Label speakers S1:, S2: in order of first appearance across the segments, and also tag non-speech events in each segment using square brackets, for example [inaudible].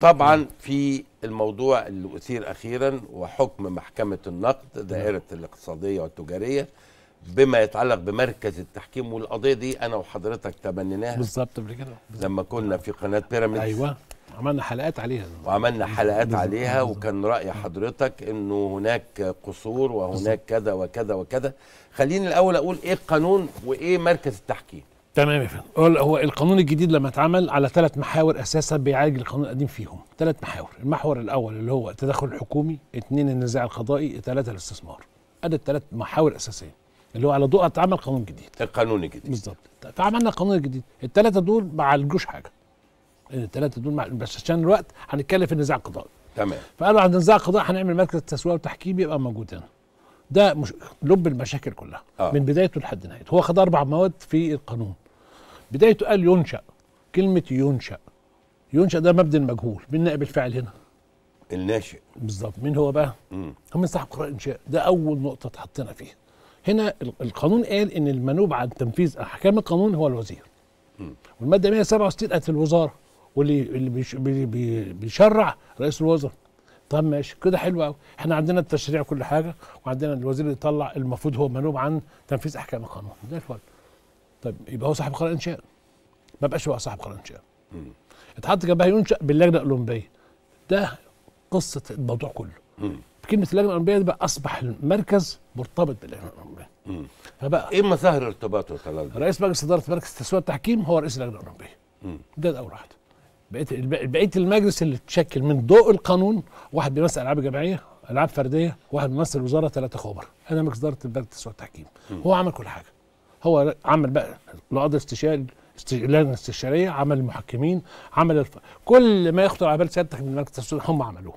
S1: طبعا نعم. في الموضوع اللي اثير اخيرا وحكم محكمه النقد دائره نعم. الاقتصاديه والتجاريه بما يتعلق بمركز التحكيم والقضيه دي انا وحضرتك تبنيناها بالظبط قبل كده لما كنا في قناه بيراميدز ايوه
S2: عملنا حلقات عليها
S1: وعملنا حلقات بالزبط. عليها بالزبط. وكان راي نعم. حضرتك انه هناك قصور وهناك بالزبط. كذا وكذا وكذا خليني الاول اقول ايه القانون وايه مركز التحكيم
S2: تمام يا فندم هو القانون الجديد لما اتعمل على ثلاث محاور اساسا بيعالج القانون القديم فيهم ثلاث محاور المحور الاول اللي هو التدخل الحكومي اثنين النزاع القضائي ثلاثه الاستثمار ادي الثلاث محاور اساسيه اللي هو على ضوء اتعمل قانون جديد القانون الجديد بالظبط فعملنا القانون الجديد الثلاثه دول ما عالجوش حاجه الثلاثه دول مع... بس عشان الوقت هنتكلم في النزاع القضائي تمام فقالوا عند النزاع القضائي هنعمل مركز تسويه وتحكيم يبقى موجود هنا ده مش لب المشاكل كلها آه. من بدايته لحد نهايته هو خد اربع مواد في القانون بدايته قال ينشأ كلمة ينشأ ينشأ ده مبدأ المجهول مين نائب الفاعل هنا؟ الناشئ بالظبط مين هو بقى؟ مم. هم صاحب قرار إنشاء ده أول نقطة اتحطينا فيها هنا القانون قال إن المنوب عن تنفيذ أحكام القانون هو الوزير مم. والمادة 167 قالت الوزارة واللي اللي بيش بي بي بيشرع رئيس الوزراء طب ماشي كده حلو قوي احنا عندنا التشريع كل حاجه وعندنا الوزير اللي يطلع المفروض هو منوب عن تنفيذ احكام القانون ده الفل طيب يبقى هو صاحب قرار انشاء ما بقاش هو صاحب قرار انشاء اتحط جنبها ينشا باللجنه الاولمبيه ده قصه الموضوع كله مم. كلمه اللجنه الاولمبيه بقى اصبح المركز مرتبط باللجنه
S1: الاولمبيه فبقى ايه مظاهر ارتباطه خلال
S2: رئيس مجلس اداره مركز التسويق والتحكيم هو رئيس اللجنه الاولمبيه ده اول واحد بقيت بقيه المجلس اللي اتشكل من ضوء القانون واحد بيمثل العاب جماعيه العاب فرديه واحد بيمثل وزاره ثلاثه خبر انا مجلس اداره مركز التسويق والتحكيم هو عمل كل حاجه هو عمل بقى قاضي استشاري لجنه استشاريه عمل المحكمين عمل الف... كل ما يخطر على بال سيادتك من المركز السودان هم عملوه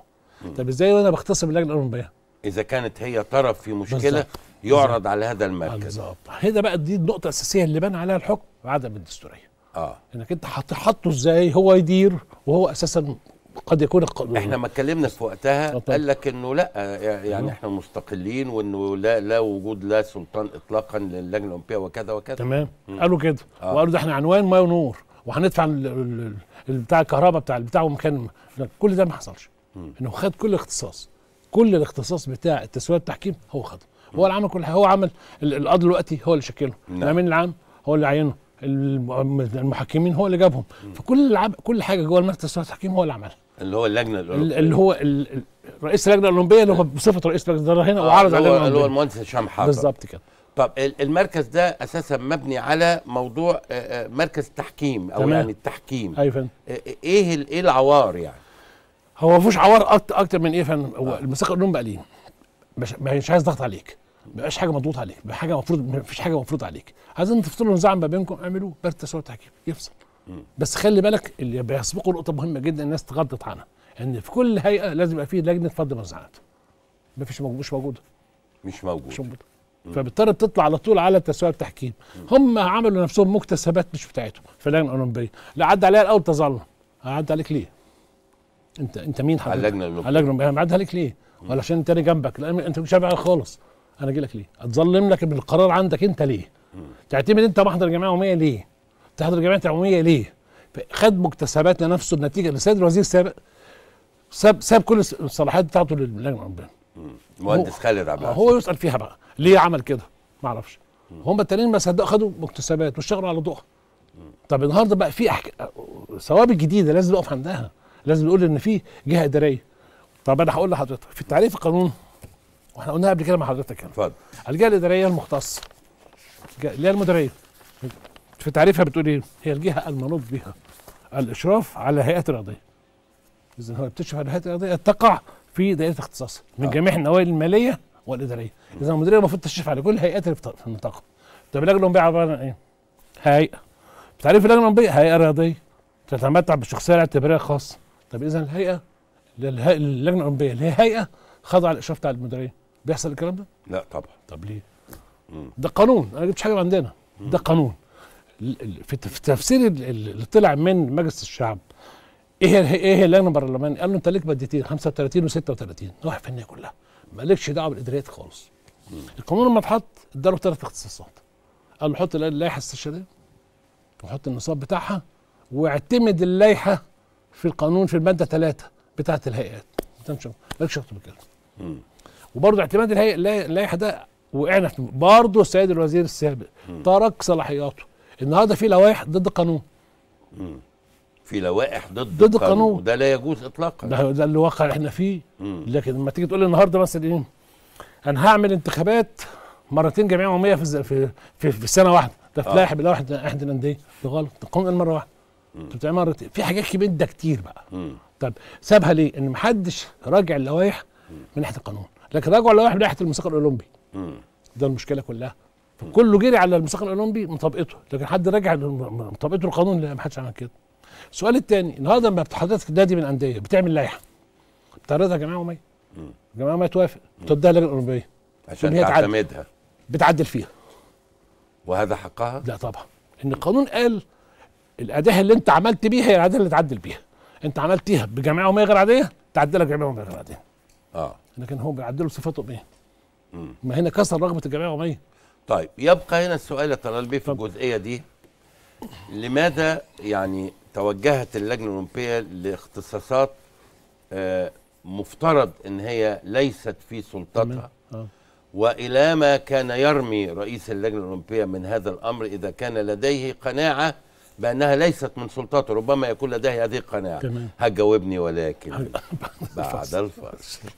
S2: طب ازاي وانا بختصم اللجنه الاولمبيه
S1: اذا كانت هي طرف في مشكله بالزبط. يعرض بالزبط. على هذا المركز بالظبط
S2: هنا بقى دي النقطه الاساسيه اللي بنى عليها الحكم عدم الدستوريه اه انك انت حاطه ازاي هو يدير وهو اساسا قد يكون احنا ما
S1: اتكلمنا في وقتها قال لك انه لا يعني أيوه. احنا مستقلين وانه لا لا وجود لا سلطان اطلاقا للجنه الاولمبيه وكذا وكذا تمام مم. قالوا كده آه. وقالوا ده احنا
S2: عنوان ماء ونور وهندفع بتاع الكهرباء بتاع البتاع ومكان كل ده ما حصلش انه خد كل اختصاص كل الاختصاص بتاع التسويه والتحكيم هو خده هو اللي عمل كل حاجه هو عمل القاضي دلوقتي هو اللي شكله نعم. الامين العام هو اللي عينه المحكمين هو اللي جابهم فكل العب كل حاجه جوه المركز التحكيم هو اللي عملها
S1: اللي هو اللجنه الاولمبيه اللي هو
S2: رئيس اللجنه الاولمبيه اللي هو بصفه رئيس اللجنه هنا وعرض آه، عليه اللي هو المهندس
S1: هشام حافظ بالظبط كده طب المركز ده اساسا مبني على موضوع آه، آه، مركز تحكيم او تمام. يعني التحكيم ايوه فن. ايه ايه العوار يعني
S2: هو ما فيهوش عوار اكتر من ايه فن هو آه. المساق الاولمبي قليل مش, مش عايز ضغط عليك ما بقاش حاجه مضغوط عليك ما حاجه مفروض ما فيش حاجه مفروض عليك عايزين تفصلوا نزاع ما بينكم اعملوا برد تسوي تحكيم يفصل بس خلي بالك اللي بيسبقوا نقطه مهمه جدا الناس تغضت عنها ان يعني في كل هيئه لازم يبقى فيه لجنه فض النزاعات ما فيش مش موجوده مش موجوده مش موجوده فبالتالي بتطلع على طول على التسويه التحكيم هم عملوا نفسهم مكتسبات مش بتاعتهم في اللجنه الاولمبيه لا عدى عليها الاول تظلم عدى عليك ليه؟ انت انت مين حضرتك؟ اللجنه الاولمبيه اللجنه الاولمبيه عدى عليك ليه؟ ولا عشان التاني جنبك لان انت مش شبعان خالص انا اجي لك ليه؟ اتظلم لك بالقرار عندك انت ليه؟ تعتمد انت محضر جمعيه عموميه ليه؟ تحضر جمعيه عموميه ليه؟ خد مكتسبات لنفسه بنتيجه السيد الوزير ساب ساب, ساب كل الصلاحيات بتاعته للجنه العموميه.
S1: مهندس خالد عبد العزيز
S2: هو يسال فيها بقى ليه عمل كده؟ ما اعرفش هم التانيين ما صدقوا خدوا مكتسبات واشتغلوا على ضوءها طب النهارده بقى في أحك... ثوابت جديده لازم نقف عندها لازم نقول ان في جهه اداريه طب انا هقول لحضرتك في التعريف القانون واحنا قلناها قبل كده مع حضرتك يعني اتفضل الجهه الاداريه المختصه اللي هي المديريه في تعريفها بتقول ايه؟ هي الجهه المنوط بها الاشراف على الهيئات الرياضيه. اذا هو بتشرف على الهيئات الرياضيه تقع في دائره اختصاصها من آه. جميع النوايا الماليه والاداريه. اذا المديريه المفروض تشرف على كل اللي في النطاق. طب اللجنه الاولمبيه عباره عن ايه؟ هيئه. بتعريف اللجنه الاولمبيه هيئه رياضيه تتمتع بالشخصيه الاعتباريه الخاصه. طب اذا الهيئه اللجنه الاولمبيه اللي هي هيئه خاضعه للاشراف بتاع المديريه. بيحصل الكلام ده؟ لا طبعا طب ليه؟ مم. ده قانون انا جبتش حاجه عندنا مم. ده قانون في تفسير اللي طلع من مجلس الشعب ايه ايه هي اللجنه البرلمانيه؟ قال له انت ليك مادتين 35 و36 روح الفنيه كلها مالكش دعوه بالاداريات خالص مم. القانون لما اتحط اداله ثلاث اختصاصات قال له حط اللائحه الاستشاريه وحط النصاب بتاعها واعتمد اللائحه في القانون في الماده ثلاثه بتاعه الهيئات مالكش دعوه بالكلام وبرضه اعتماد الهيئة اللائحه ده وقعنا في برضه السيد الوزير السابق ترك صلاحياته النهارده في لوائح ضد القانون
S1: في لوائح ضد, ضد القانون.
S2: ده لا يجوز اطلاقا ده, ده اللي واقع احنا فيه مم. لكن لما تيجي تقول لي النهارده مثلا ايه انا هعمل انتخابات مرتين جمعيه عموميه في, في في في سنه واحده ده في آه. لائحه بالله احد الانديه ده غلط القانون قال مره واحده انت بتعمل مرتين في حاجات كبيره ده كتير بقى مم. طب سابها ليه؟ ان محدش راجع اللوائح من ناحيه القانون لكن رجعوا لوائح لائحه ناحيه المساق الاولمبي ده المشكله كلها فكله جري على الميثاق الاولمبي مطابقته لكن حد راجع مطابقته القانون لا ما حدش عمل كده السؤال الثاني النهارده لما بتحضرتك نادي من الانديه بتعمل لائحه بتعرضها جماعه وميه جماعه ما توافق توديها للجنه الاولمبيه عشان تعتمدها بتعدل فيها وهذا حقها؟ لا طبعا ان القانون قال الاداه اللي انت عملت بيها هي الاداه اللي تعدل بيها انت عملتيها بجمعيه وميه غير عاديه تعدلها بجمعيه وميه غير عاديه اه لكن هو بيعدلوا صفاتهم ايه؟ ما هنا كسر رغبه الجمعيه العموميه
S1: طيب يبقى هنا السؤال يا طلال بيه في الجزئيه دي لماذا يعني توجهت اللجنه الاولمبيه لاختصاصات آه، مفترض ان هي ليست في سلطتها آه. والى ما كان يرمي رئيس اللجنه الاولمبيه من هذا الامر اذا كان لديه قناعه بانها ليست من سلطته ربما يكون لديه هذه القناعه هتجاوبني ولكن [laughs] بعد
S2: الفاصل